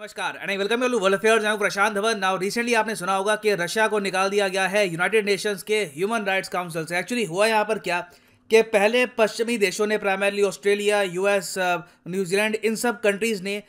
नमस्कार and I welcome you world affairs Prashant Dhawan now recently आपने सुना होगा कि रशिया को निकाल दिया गया है यूनाइटेड नेशंस के ह्यूमन राइट्स काउंसिल से एक्चुअली हुआ यहाँ पर क्या कि पहले पश्चिमी देशों ने प्राइमरली ऑस्ट्रेलिया यूएस न्यूजीलैंड इन सब कंट्रीज़ ने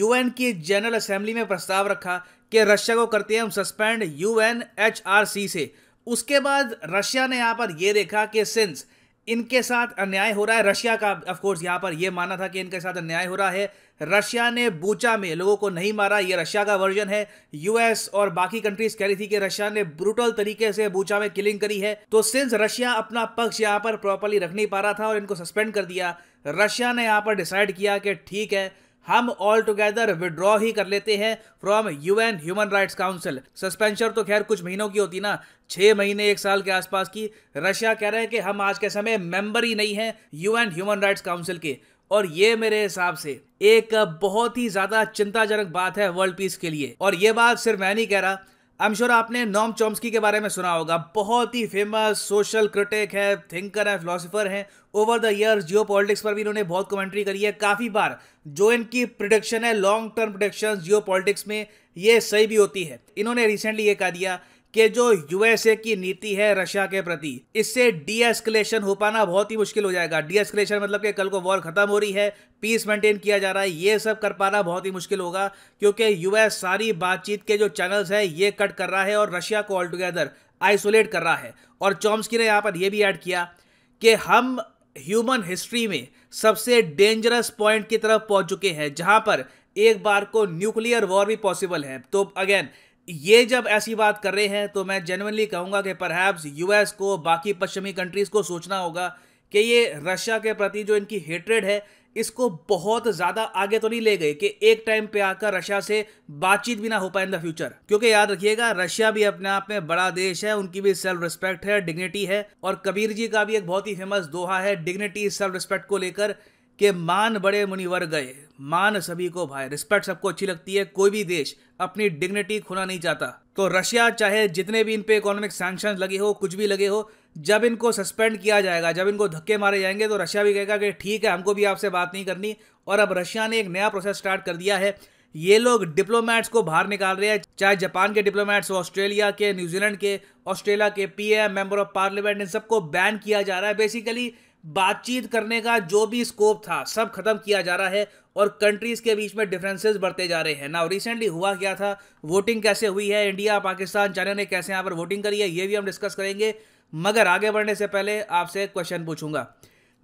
यूएन की जनरल असेंबली में प्रस्ताव रखा कि रशिया को करते हैं हम सस्पेंड यूएनएचआरसी से उसके बाद रशिया ने यहाँ पर यह देखा कि सिंस इनके साथ अन्याय हो रहा है रशिया का ऑफकोर्स यहाँ पर यह माना था कि इनके साथ अन्याय हो रहा है रशिया ने बूचा में लोगों को नहीं मारा ये रशिया का वर्जन है यूएस और बाकी कंट्रीज कह रही थी कि रशिया ने ब्रूटल तरीके से बूचा में किलिंग करी है तो सिंस रशिया अपना पक्ष यहाँ पर प्रॉपरली रख नहीं पा रहा था और इनको सस्पेंड कर दिया रशिया ने यहाँ पर डिसाइड किया कि ठीक है हम ऑल टुगेदर विड्रॉ ही कर लेते हैं from UN human rights council suspension तो खैर कुछ महीनों की होती ना छः महीने एक साल के आसपास की रशिया कह रहे हैं कि हम आज के समय मेंबर ही नहीं हैं यूएन ह्यूमन राइट्स काउंसिल के और ये मेरे हिसाब से एक बहुत ही ज़्यादा चिंताजनक बात है वर्ल्ड पीस के लिए और ये बात सिर्फ मैं नहीं कह रहा आई एम श्योर आपने नॉम चॉम्स्की के बारे में सुना होगा बहुत ही फेमस सोशल क्रिटिक है थिंकर है फिलोसफर हैं over the year geopolitics पर भी इन्होंने बहुत कमेंट्री करी है काफ़ी बार जो इनकी प्रोडिक्शन है long term prediction geopolitics में ये सही भी होती है इन्होंने रिसेंटली ये कहा दिया कि जो यूएसए की नीति है रशिया के प्रति इससे एस्केलेशन हो पाना बहुत ही मुश्किल हो जाएगा एस्केलेशन मतलब कि कल को वॉर खत्म हो रही है पीस मेंटेन किया जा रहा है ये सब कर पाना बहुत ही मुश्किल होगा क्योंकि यूएस सारी बातचीत के जो चैनल्स हैं ये कट कर रहा है और रशिया को ऑल टुगेदर आइसोलेट कर रहा है और चॉम्सकी ने यहाँ पर यह भी ऐड किया कि हम ह्यूमन हिस्ट्री में सबसे डेंजरस पॉइंट की तरफ पहुंच चुके हैं जहां पर एक बार को न्यूक्लियर वॉर भी पॉसिबल है तो अगेन ये जब ऐसी बात कर रहे हैं तो मैं जेनवनली कहूँगा कि परहैप्स यूएस को बाकी पश्चिमी कंट्रीज़ को सोचना होगा कि ये रशिया के प्रति जो इनकी हेट्रेड है इसको बहुत ज़्यादा आगे तो नहीं ले गए कि एक टाइम पे आकर रशिया से बातचीत भी ना हो पाए इन द फ्यूचर क्योंकि याद रखिएगा रशिया भी अपने आप में बड़ा देश है उनकी भी सेल्फ रिस्पेक्ट है डिग्निटी है और कबीर जी का भी एक बहुत ही फेमस दोहा है डिग्निटी सेल्फ रिस्पेक्ट को लेकर के मान बड़े मुनिवर गए मान सभी को भाई रिस्पेक्ट सबको अच्छी लगती है कोई भी देश अपनी डिग्निटी खोना नहीं चाहता तो रशिया चाहे जितने भी इन पे इकोनॉमिक सैंक्शन लगे हो कुछ भी लगे हो जब इनको सस्पेंड किया जाएगा जब इनको धक्के मारे जाएंगे तो रशिया भी कहेगा कि ठीक है हमको भी आपसे बात नहीं करनी और अब रशिया ने एक नया प्रोसेस स्टार्ट कर दिया है ये लोग डिप्लोमैट्स को बाहर निकाल रहे हैं चाहे जापान के डिप्लोमैट्स हो ऑस्ट्रेलिया के न्यूजीलैंड के ऑस्ट्रेलिया के पीएम मेंबर ऑफ पार्लियामेंट इन सबको बैन किया जा रहा है बेसिकली बातचीत करने का जो भी स्कोप था सब खत्म किया जा रहा है और कंट्रीज़ के बीच में डिफरेंसेस बढ़ते जा रहे हैं ना रिसेंटली हुआ क्या था वोटिंग कैसे हुई है इंडिया पाकिस्तान चाइना ने कैसे यहाँ पर वोटिंग करी है ये भी हम डिस्कस करेंगे मगर आगे बढ़ने से पहले आपसे क्वेश्चन पूछूंगा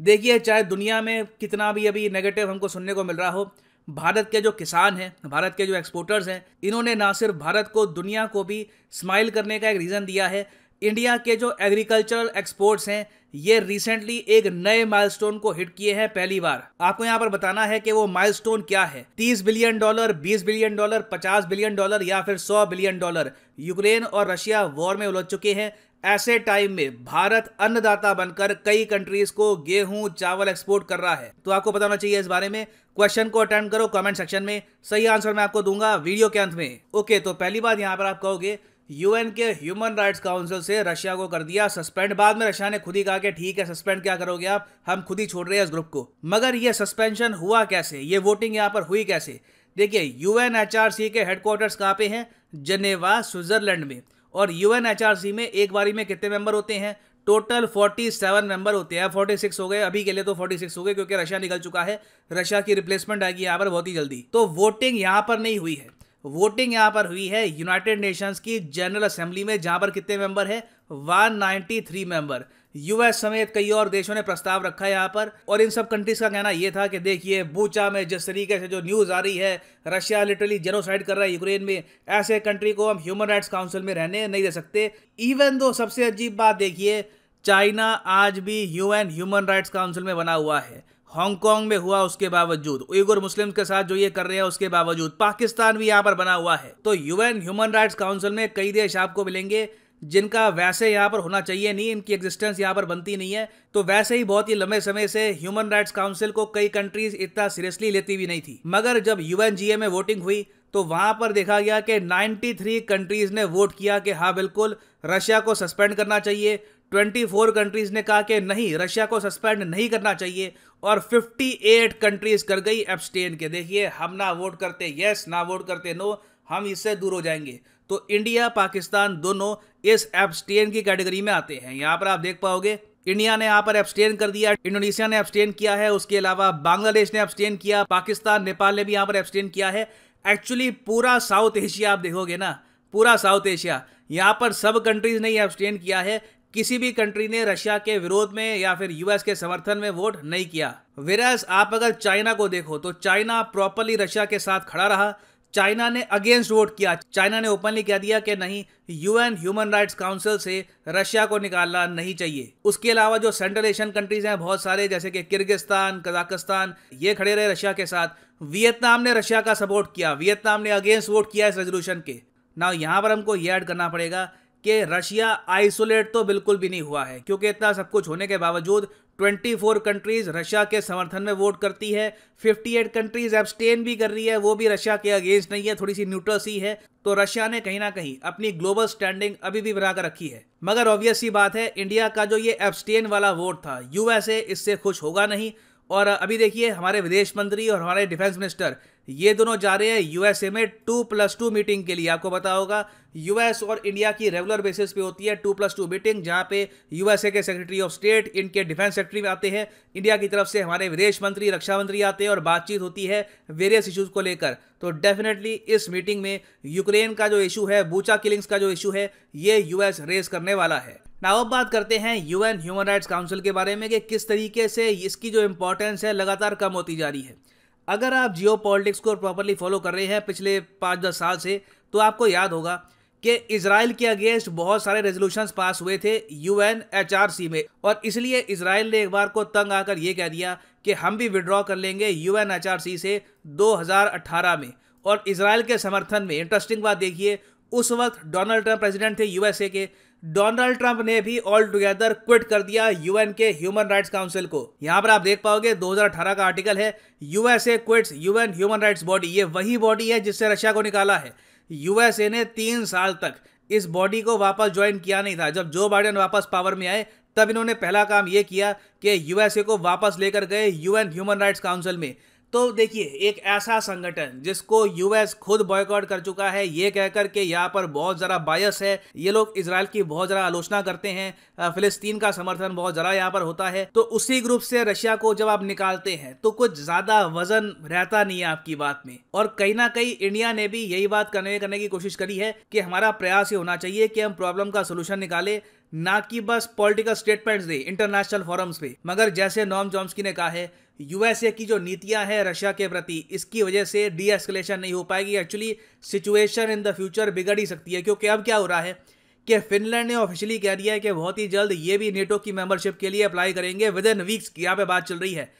देखिए चाहे दुनिया में कितना भी अभी नेगेटिव हमको सुनने को मिल रहा हो भारत के जो किसान हैं भारत के जो एक्सपोर्टर्स हैं इन्होंने ना सिर्फ भारत को दुनिया को भी स्माइल करने का एक रीज़न दिया है इंडिया के जो एग्रीकल्चरल एक्सपोर्ट्स हैं ये रिसेंटली एक नए माइलस्टोन को हिट किए हैं पहली बार आपको यहाँ पर बताना है कि वो माइलस्टोन क्या है 30 billion dollar 20 billion dollar 50 billion dollar या फिर 100 बिलियन डॉलर यूक्रेन और रशिया वॉर में उलझ चुके हैं ऐसे टाइम में भारत अन्नदाता बनकर कई कंट्रीज को गेहूं चावल एक्सपोर्ट कर रहा है तो आपको बताना चाहिए इस बारे में क्वेश्चन को अटेंड करो कमेंट सेक्शन में सही आंसर मैं आपको दूंगा वीडियो के अंत में ओके तो पहली बात यहाँ पर आप कहोगे यूएन के ह्यूमन राइट्स काउंसिल से रशिया को कर दिया सस्पेंड बाद में रशिया ने खुद ही कहा कि ठीक है सस्पेंड क्या करोगे आप हम खुद ही छोड़ रहे हैं इस ग्रुप को मगर ये सस्पेंशन हुआ कैसे ये वोटिंग यहाँ पर हुई कैसे देखिए आर सी के हेडक्वार्टर्स कहाँ पे हैं जनेवा स्विट्जरलैंड में और यू आर एचआरसी में एक बारी में कितने मेंबर होते हैं टोटल 47 मेंबर होते हैं फोर्टी सिक्स हो गए अभी के लिए तो 46 हो गए क्योंकि रशिया निकल चुका है रशिया की रिप्लेसमेंट आएगी यहाँ पर बहुत ही जल्दी तो वोटिंग यहाँ पर नहीं हुई है वोटिंग यहां पर हुई है यूनाइटेड नेशंस की जनरल असेंबली में जहां पर कितने मेंबर है 193 मेंबर यूएस समेत कई और देशों ने प्रस्ताव रखा है यहाँ पर और इन सब कंट्रीज का कहना यह था कि देखिए बूचा में जिस तरीके से जो न्यूज आ रही है रशिया लिटरली जेनोसाइड कर रहा है यूक्रेन में ऐसे कंट्री को हम ह्यूमन राइट्स काउंसिल में रहने नहीं दे सकते इवन दो सबसे अजीब बात देखिए चाइना आज भी यूएन ह्यूमन राइट्स काउंसिल में बना हुआ है हांगकांग में हुआ उसके बावजूद उइगुर मुस्लिम के साथ जो ये कर रहे हैं उसके बावजूद पाकिस्तान भी यहाँ पर बना हुआ है तो यूएन ह्यूमन राइट्स काउंसिल में कई देश आपको मिलेंगे जिनका वैसे यहाँ पर होना चाहिए नहीं इनकी एग्जिस्टेंस यहाँ पर बनती नहीं है तो वैसे ही बहुत ही लंबे समय से ह्यूमन राइट्स काउंसिल को कई कंट्रीज इतना सीरियसली लेती भी नहीं थी मगर जब यूएनजीए में वोटिंग हुई तो वहां पर देखा गया कि 93 कंट्रीज ने वोट किया कि हाँ बिल्कुल रशिया को सस्पेंड करना चाहिए 24 कंट्रीज़ ने कहा कि नहीं रशिया को सस्पेंड नहीं करना चाहिए और 58 कंट्रीज़ कर गई एब्सटेन के देखिए हम ना वोट करते यस ना वोट करते नो हम इससे दूर हो जाएंगे तो इंडिया पाकिस्तान दोनों इस एब्सटेन की कैटेगरी में आते हैं यहाँ पर आप देख पाओगे इंडिया ने यहाँ पर एब्सटेन कर दिया इंडोनेशिया ने एब्सटेन किया है उसके अलावा बांग्लादेश ने एब्सटेन किया पाकिस्तान नेपाल ने भी यहाँ पर एब्सटेन किया है एक्चुअली पूरा साउथ एशिया आप देखोगे ना पूरा साउथ एशिया यहाँ पर सब कंट्रीज ने एब्सटेन किया है किसी भी कंट्री ने रशिया के विरोध में या फिर यूएस के समर्थन में वोट नहीं किया वेराज आप अगर चाइना को देखो तो चाइना प्रॉपरली रशिया के साथ खड़ा रहा चाइना ने अगेंस्ट वोट किया चाइना ने ओपनली कह दिया कि नहीं यूएन ह्यूमन राइट्स काउंसिल से रशिया को निकालना नहीं चाहिए उसके अलावा जो सेंट्रल एशियन कंट्रीज हैं बहुत सारे जैसे कि किर्गिस्तान कजाकिस्तान ये खड़े रहे रशिया के साथ वियतनाम ने रशिया का सपोर्ट किया वियतनाम ने अगेंस्ट वोट किया इस रेजोल्यूशन के ना यहाँ पर हमको ये ऐड करना पड़ेगा कि रशिया आइसोलेट तो बिल्कुल भी नहीं हुआ है क्योंकि इतना सब कुछ होने के बावजूद 24 कंट्रीज रशिया के समर्थन में वोट करती है 58 कंट्रीज एब्सटेन भी कर रही है वो भी रशिया के अगेंस्ट नहीं है थोड़ी सी न्यूट्रल सी है तो रशिया ने कहीं ना कहीं अपनी ग्लोबल स्टैंडिंग अभी भी बनाकर रखी है मगर ऑब्वियस सी बात है इंडिया का जो ये एब्सटेन वाला वोट था यूएसए इससे खुश होगा नहीं और अभी देखिए हमारे विदेश मंत्री और हमारे डिफेंस मिनिस्टर ये दोनों जा रहे हैं यूएसए में टू प्लस टू मीटिंग के लिए आपको पता होगा यूएस और इंडिया की रेगुलर बेसिस पे होती है टू प्लस टू मीटिंग जहाँ पे यूएसए के सेक्रेटरी ऑफ स्टेट इनके डिफेंस सेक्रेटरी आते हैं इंडिया की तरफ से हमारे विदेश मंत्री रक्षा मंत्री आते हैं और बातचीत होती है वेरियस इशूज़ को लेकर तो डेफिनेटली इस मीटिंग में यूक्रेन का जो इशू है बूचा किलिंग्स का जो इशू है ये यूएस रेस करने वाला है ना अब बात करते हैं यूएन ह्यूमन राइट्स काउंसिल के बारे में कि किस तरीके से इसकी जो इम्पोर्टेंस है लगातार कम होती जा रही है अगर आप जियो पॉलिटिक्स को प्रॉपरली फॉलो कर रहे हैं पिछले पाँच दस साल से तो आपको याद होगा कि इसराइल के अगेंस्ट बहुत सारे रेजोल्यूशन पास हुए थे यू एन में और इसलिए इसराइल ने एक बार को तंग आकर ये कह दिया कि हम भी विड्रॉ कर लेंगे यू एन से 2018 में और इसराइल के समर्थन में इंटरेस्टिंग बात देखिए उस वक्त डोनाल्ड ट्रंप प्रेसिडेंट थे यूएसए के डोनाल्ड ट्रंप ने भी ऑल टुगेदर क्विट कर दिया यूएन के ह्यूमन राइट्स काउंसिल को यहां पर आप देख पाओगे 2018 का आर्टिकल है USA quits UN human rights body ये वही बॉडी है जिससे रशिया को निकाला है यूएसए ने तीन साल तक इस बॉडी को वापस ज्वाइन किया नहीं था जब जो बाइडन वापस पावर में आए तब इन्होंने पहला काम यह किया कि यूएसए को वापस लेकर गए यूएन ह्यूमन राइट्स काउंसिल में तो देखिए एक ऐसा संगठन जिसको यूएस खुद बॉयकॉट कर चुका है ये कहकर के यहाँ पर बहुत ज़रा बायस है ये लोग इसराइल की बहुत ज़रा आलोचना करते हैं फिलिस्तीन का समर्थन बहुत ज़रा यहाँ पर होता है तो उसी ग्रुप से रशिया को जब आप निकालते हैं तो कुछ ज़्यादा वजन रहता नहीं है आपकी बात में और कहीं ना कहीं इंडिया ने भी यही बात कन्वे करने की कोशिश करी है कि हमारा प्रयास ये होना चाहिए कि हम प्रॉब्लम का सोल्यूशन निकालें ना कि बस पॉलिटिकल स्टेटमेंट्स दे इंटरनेशनल फोरम्स पे मगर जैसे नॉम जॉम्सकी ने कहा है यूएसए की जो नीतियां हैं रशिया के प्रति इसकी वजह से डी एस्केलेशन नहीं हो पाएगी actually situation in the future बिगड़ ही सकती है क्योंकि अब क्या हो रहा है कि फिनलैंड ने ऑफिशियली कह दिया है कि बहुत ही जल्द ये भी नेटो की मेंबरशिप के लिए अप्लाई करेंगे विद इन वीक्स की यहाँ पे बात चल रही है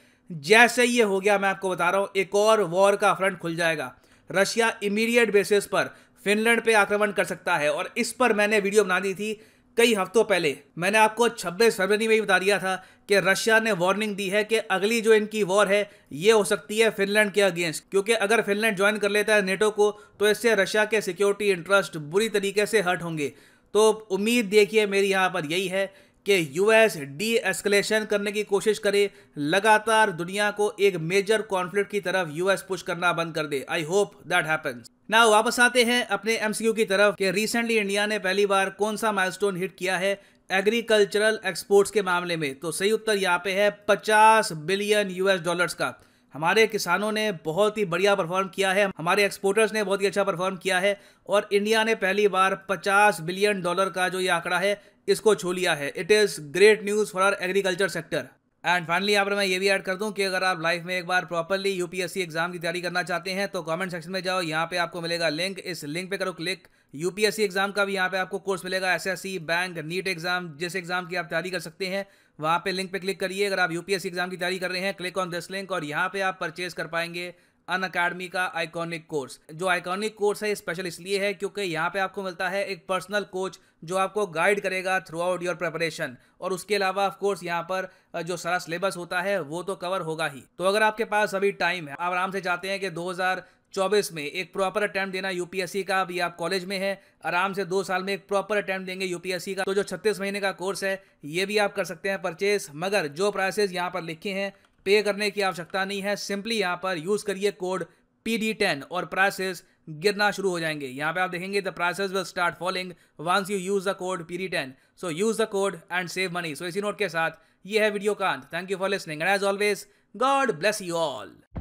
जैसे ये हो गया मैं आपको बता रहा हूँ एक और वॉर का फ्रंट खुल जाएगा रशिया इमीडिएट बेसिस पर फिनलैंड पे आक्रमण कर सकता है और इस पर मैंने वीडियो बना दी थी कई हफ्तों पहले मैंने आपको 26 फरवरी में ही बता दिया था कि रशिया ने वार्निंग दी है कि अगली जो इनकी वॉर है ये हो सकती है फिनलैंड के अगेंस्ट क्योंकि अगर फिनलैंड ज्वाइन कर लेता है नेटो को तो इससे रशिया के सिक्योरिटी इंटरेस्ट बुरी तरीके से हर्ट होंगे तो उम्मीद देखिए मेरी यहाँ पर यही है कि यूएस डी एस्कलेशन करने की कोशिश करे लगातार दुनिया को एक मेजर कॉन्फ्लिक्ट की तरफ यूएस पुश करना बंद कर दे आई होप दैट हैपन्स ना वापस आते हैं अपने एमसीक्यू की तरफ कि रिसेंटली इंडिया ने पहली बार कौन सा माइलस्टोन हिट किया है एग्रीकल्चरल एक्सपोर्ट्स के मामले में तो सही उत्तर यहाँ पे है 50 बिलियन यूएस डॉलर्स का हमारे किसानों ने बहुत ही बढ़िया परफॉर्म किया है हमारे एक्सपोर्टर्स ने बहुत ही अच्छा परफॉर्म किया है और इंडिया ने पहली बार 50 बिलियन डॉलर का जो ये आंकड़ा है इसको छू लिया है it is great news for our agriculture sector and finally यहाँ पर मैं ये भी ऐड कर दूँ कि अगर आप लाइफ में एक बार प्रॉपरली यूपीएससी एग्जाम की तैयारी करना चाहते हैं तो कमेंट सेक्शन में जाओ यहाँ पे आपको मिलेगा लिंक इस लिंक पे करो क्लिक यूपीएससी एग्जाम का भी यहाँ पे आपको कोर्स मिलेगा एसएससी बैंक नीट एग्जाम जिस एग्जाम की आप तैयारी कर सकते हैं वहाँ पे लिंक पे क्लिक करिए अगर आप यूपीएससी एग्जाम की तैयारी कर रहे हैं क्लिक ऑन दिस लिंक और यहाँ पे आप परचेज कर पाएंगे अन अकेडमी का आइकॉनिक कोर्स जो आइकॉनिक कोर्स है स्पेशल इसलिए है क्योंकि यहाँ पे आपको मिलता है एक पर्सनल कोच जो आपको गाइड करेगा थ्रू आउट योर प्रेपरेशन और उसके अलावा कोर्स यहाँ पर जो सारा सिलेबस होता है वो तो कवर होगा ही तो अगर आपके पास अभी टाइम है आप आराम से चाहते हैं कि 2024 में एक प्रॉपर अटैम्प्ट देना यूपीएससी का अभी आप कॉलेज में हैं आराम से दो साल में एक प्रॉपर अटैम्प्ट देंगे यूपीएससी का तो जो छत्तीस महीने का कोर्स है ये भी आप कर सकते हैं परचेस मगर जो प्राइसेस यहाँ पर लिखे हैं पे करने की आवश्यकता नहीं है सिंपली यहाँ पर यूज़ करिए कोड पी डी टेन और प्राइसेस गिरना शुरू हो जाएंगे यहाँ पे आप देखेंगे the prices will start falling once you use the code P D ten so use the code and save money so इसी नोट के साथ ये है वीडियो का अंत thank you for listening and as always God bless you all